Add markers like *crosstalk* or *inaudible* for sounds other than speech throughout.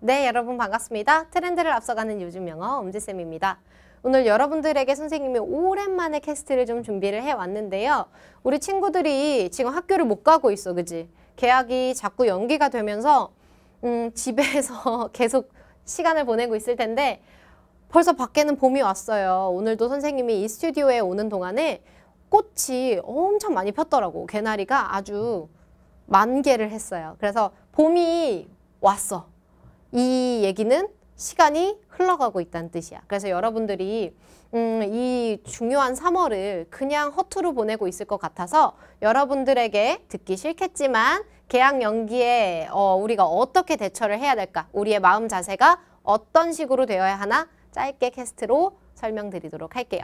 네, 여러분 반갑습니다. 트렌드를 앞서가는 요즘 영어 엄지쌤입니다. 오늘 여러분들에게 선생님이 오랜만에 캐스트를 좀 준비를 해왔는데요. 우리 친구들이 지금 학교를 못 가고 있어, 그지? 계약이 자꾸 연기가 되면서 음, 집에서 *laughs* 계속 시간을 보내고 있을 텐데 벌써 밖에는 봄이 왔어요. 오늘도 선생님이 이 스튜디오에 오는 동안에 꽃이 엄청 많이 폈더라고. 개나리가 아주 만개를 했어요. 그래서 봄이 왔어. 이 얘기는 시간이 흘러가고 있다는 뜻이야. 그래서 여러분들이 음, 이 중요한 3월을 그냥 허투루 보내고 있을 것 같아서 여러분들에게 듣기 싫겠지만 계약 연기에 어, 우리가 어떻게 대처를 해야 될까? 우리의 마음 자세가 어떤 식으로 되어야 하나? 짧게 캐스트로 설명드리도록 할게요.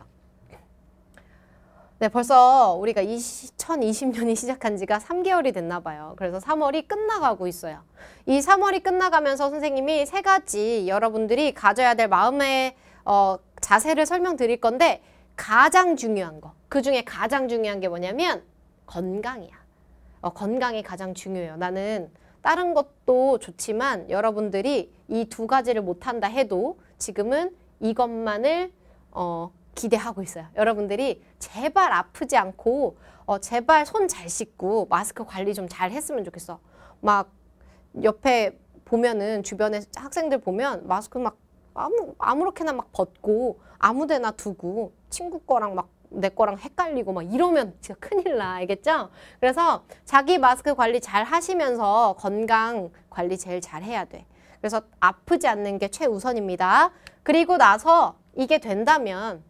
네, 벌써 우리가 20, 2 0 2년이 시작한 지가 3개월이 됐나 봐요. 그래서 3월이 끝나가고 있어요. 이 3월이 끝나가면서 선생님이 세 가지 여러분들이 가져야 될 마음의 어, 자세를 설명드릴 건데 가장 중요한 거, 그 중에 가장 중요한 게 뭐냐면 건강이야. 어, 건강이 가장 중요해요. 나는 다른 것도 좋지만 여러분들이 이 두 가지를 못한다 해도 지금은 이것만을 어, 기대하고 있어요. 여러분들이 제발 아프지 않고 어, 제발 손 잘 씻고 마스크 관리 좀 잘 했으면 좋겠어. 막 옆에 보면은 주변에 학생들 보면 마스크 막 아무 아무렇게나 막 벗고 아무데나 두고 친구 거랑 막 내 거랑 헷갈리고 막 이러면 진짜 큰일 나 알겠죠? 그래서 자기 마스크 관리 잘 하시면서 건강 관리 제일 잘 해야 돼. 그래서 아프지 않는 게 최우선입니다. 그리고 나서 이게 된다면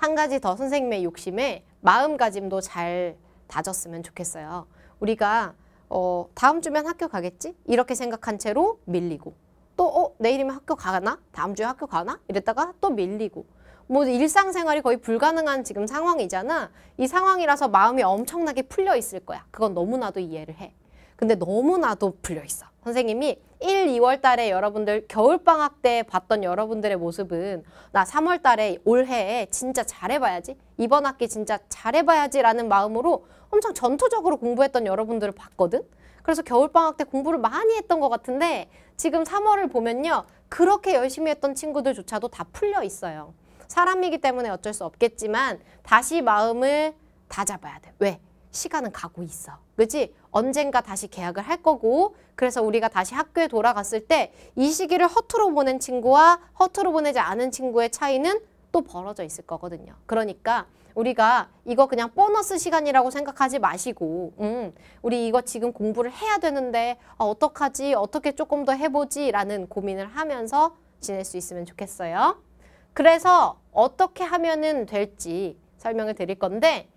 한 가지 더 선생님의 욕심에 마음가짐도 잘 다졌으면 좋겠어요. 우리가 어, 다음 주면 학교 가겠지? 이렇게 생각한 채로 밀리고 또 어, 내일이면 학교 가나? 다음 주에 학교 가나? 이랬다가 또 밀리고 뭐 일상생활이 거의 불가능한 지금 상황이잖아. 이 상황이라서 마음이 엄청나게 풀려 있을 거야. 그건 너무나도 이해를 해. 근데 너무나도 풀려 있어. 선생님이 1, 2월 달에 여러분들 겨울방학 때 봤던 여러분들의 모습은 나 3월 달에 올해에 진짜 잘해봐야지 이번 학기 진짜 잘해봐야지 라는 마음으로 엄청 전투적으로 공부했던 여러분들을 봤거든 그래서 겨울방학 때 공부를 많이 했던 것 같은데 지금 3월을 보면요 그렇게 열심히 했던 친구들조차도 다 풀려 있어요 사람이기 때문에 어쩔 수 없겠지만 다시 마음을 다잡아야 돼 왜? 시간은 가고 있어. 그지? 언젠가 다시 계약을 할 거고 그래서 우리가 다시 학교에 돌아갔을 때 이 시기를 허투루 보낸 친구와 허투루 보내지 않은 친구의 차이는 또 벌어져 있을 거거든요. 그러니까 우리가 이거 그냥 보너스 시간이라고 생각하지 마시고 음, 우리 이거 지금 공부를 해야 되는데 아, 어떡하지? 어떻게 조금 더 해보지? 라는 고민을 하면서 지낼 수 있으면 좋겠어요. 그래서 어떻게 하면 은 될지 설명을 드릴 건데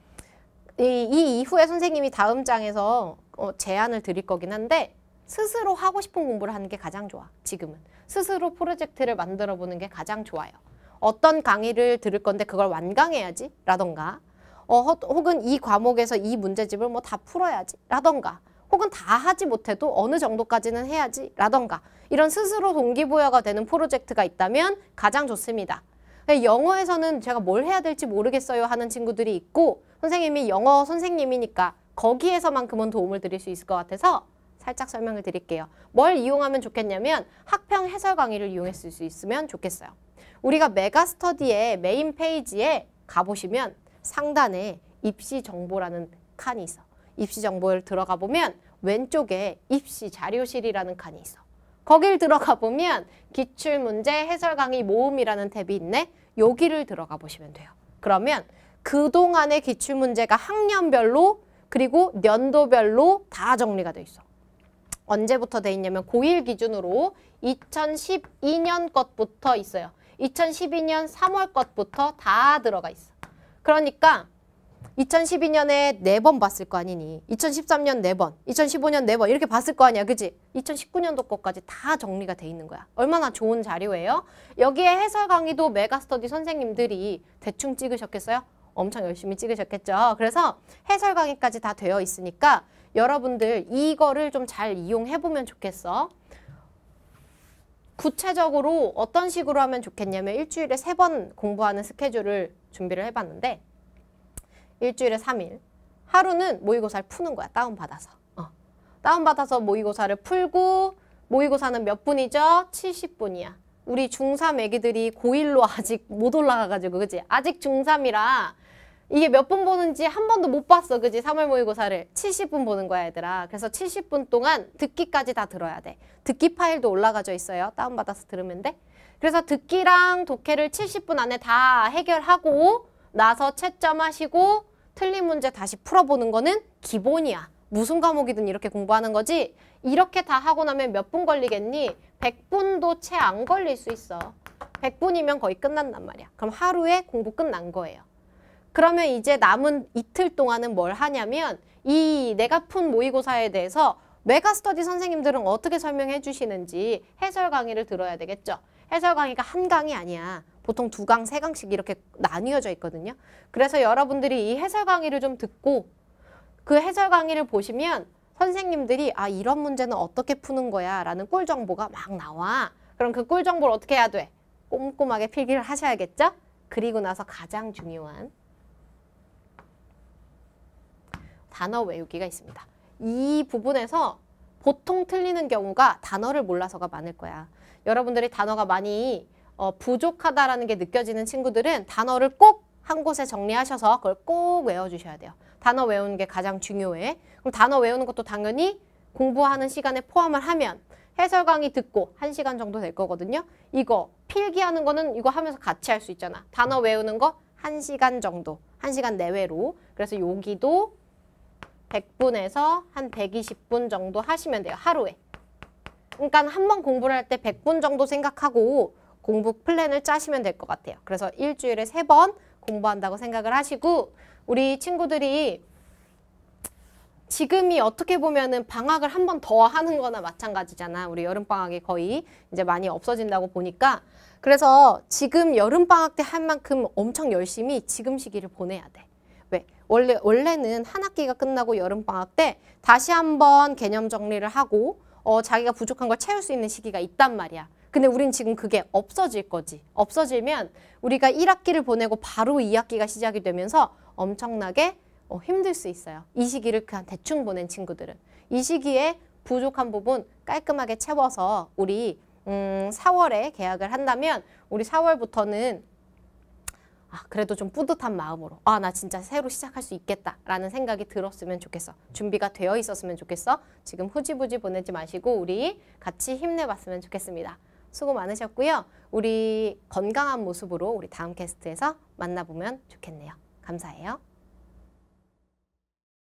이, 이 이후에 선생님이 다음 장에서 어, 제안을 드릴 거긴 한데 스스로 하고 싶은 공부를 하는 게 가장 좋아 지금은 스스로 프로젝트를 만들어 보는 게 가장 좋아요 어떤 강의를 들을 건데 그걸 완강해야지 라던가 어, 혹은 이 과목에서 이 문제집을 뭐 다 풀어야지 라던가 혹은 다 하지 못해도 어느 정도까지는 해야지 라던가 이런 스스로 동기부여가 되는 프로젝트가 있다면 가장 좋습니다 네, 영어에서는 제가 뭘 해야 될지 모르겠어요 하는 친구들이 있고 선생님이 영어 선생님이니까 거기에서만큼은 도움을 드릴 수 있을 것 같아서 살짝 설명을 드릴게요. 뭘 이용하면 좋겠냐면 학평 해설 강의를 이용했을 수 있으면 좋겠어요. 우리가 메가스터디의 메인 페이지에 가보시면 상단에 입시 정보라는 칸이 있어. 입시 정보를 들어가 보면 왼쪽에 입시 자료실이라는 칸이 있어. 거길 들어가 보면 기출문제 해설 강의 모음이라는 탭이 있네. 여기를 들어가 보시면 돼요. 그러면 그동안의 기출문제가 학년별로 그리고 연도별로 다 정리가 돼 있어. 언제부터 돼 있냐면 고1 기준으로 2012년 것부터 있어요. 2012년 3월 것부터 다 들어가 있어. 그러니까 2012년에 네 번 봤을 거 아니니 2013년 네번 2015년 네번 이렇게 봤을 거 아니야 그지 2019년도 것까지다 정리가 돼 있는 거야 얼마나 좋은 자료예요 여기에 해설 강의도 메가스터디 선생님들이 대충 찍으셨겠어요? 엄청 열심히 찍으셨겠죠 그래서 해설 강의까지 다 되어 있으니까 여러분들 이거를 좀 잘 이용해 보면 좋겠어 구체적으로 어떤 식으로 하면 좋겠냐면 일주일에 세 번 공부하는 스케줄을 준비를 해봤는데 일주일에 3일. 하루는 모의고사를 푸는 거야. 다운받아서. 어. 다운받아서 모의고사를 풀고 모의고사는 몇 분이죠? 70분이야. 우리 중3 애기들이 고1로 아직 못 올라가가지고 그지? 아직 중3이라 이게 몇 분 보는지 한 번도 못 봤어 그지? 3월 모의고사를 70분 보는 거야 얘들아 그래서 70분 동안 듣기까지 다 들어야 돼 듣기 파일도 올라가져 있어요 다운받아서 들으면 돼 그래서 듣기랑 독해를 70분 안에 다 해결하고 나서 채점하시고 틀린 문제 다시 풀어보는 거는 기본이야. 무슨 과목이든 이렇게 공부하는 거지 이렇게 다 하고 나면 몇 분 걸리겠니? 100분도 채 안 걸릴 수 있어. 100분이면 거의 끝난단 말이야. 그럼 하루에 공부 끝난 거예요. 그러면 이제 남은 이틀 동안은 뭘 하냐면 이 내가 푼 모의고사에 대해서 메가스터디 선생님들은 어떻게 설명해 주시는지 해설 강의를 들어야 되겠죠. 해설 강의가 한 강의 아니야. 보통 두 강, 세 강씩 이렇게 나뉘어져 있거든요. 그래서 여러분들이 이 해설 강의를 좀 듣고 그 해설 강의를 보시면 선생님들이 아 이런 문제는 어떻게 푸는 거야 라는 꿀 정보가 막 나와. 그럼 그 꿀 정보를 어떻게 해야 돼? 꼼꼼하게 필기를 하셔야겠죠? 그리고 나서 가장 중요한 단어 외우기가 있습니다. 이 부분에서 보통 틀리는 경우가 단어를 몰라서가 많을 거야. 여러분들이 단어가 많이 어, 부족하다라는 게 느껴지는 친구들은 단어를 꼭 한 곳에 정리하셔서 그걸 꼭 외워주셔야 돼요. 단어 외우는 게 가장 중요해. 그럼 단어 외우는 것도 당연히 공부하는 시간에 포함을 하면 해설 강의 듣고 한시간 정도 될 거거든요. 이거 필기하는 거는 이거 하면서 같이 할 수 있잖아. 단어 외우는 거 한시간 정도, 한시간 내외로. 그래서 여기도 100분에서 한 120분 정도 하시면 돼요. 하루에. 그러니까 한 번 공부를 할 때 100분 정도 생각하고 공부 플랜을 짜시면 될 것 같아요. 그래서 일주일에 세 번 공부한다고 생각을 하시고 우리 친구들이 지금이 어떻게 보면은 방학을 한 번 더 하는 거나 마찬가지잖아. 우리 여름방학이 거의 이제 많이 없어진다고 보니까. 그래서 지금 여름방학 때 한 만큼 엄청 열심히 지금 시기를 보내야 돼. 왜? 원래, 원래는 한 학기가 끝나고 여름방학 때 다시 한 번 개념 정리를 하고 어, 자기가 부족한 걸 채울 수 있는 시기가 있단 말이야. 근데 우린 지금 그게 없어질 거지. 없어지면 우리가 1학기를 보내고 바로 2학기가 시작이 되면서 엄청나게 어, 힘들 수 있어요. 이 시기를 그냥 대충 보낸 친구들은. 이 시기에 부족한 부분 깔끔하게 채워서 우리 음, 4월에 계약을 한다면 우리 4월부터는 아, 그래도 좀 뿌듯한 마음으로 아, 나 진짜 새로 시작할 수 있겠다라는 생각이 들었으면 좋겠어. 준비가 되어 있었으면 좋겠어. 지금 후지부지 보내지 마시고 우리 같이 힘내봤으면 좋겠습니다. 수고 많으셨고요. 우리 건강한 모습으로 우리 다음 캐스트에서 만나보면 좋겠네요. 감사해요.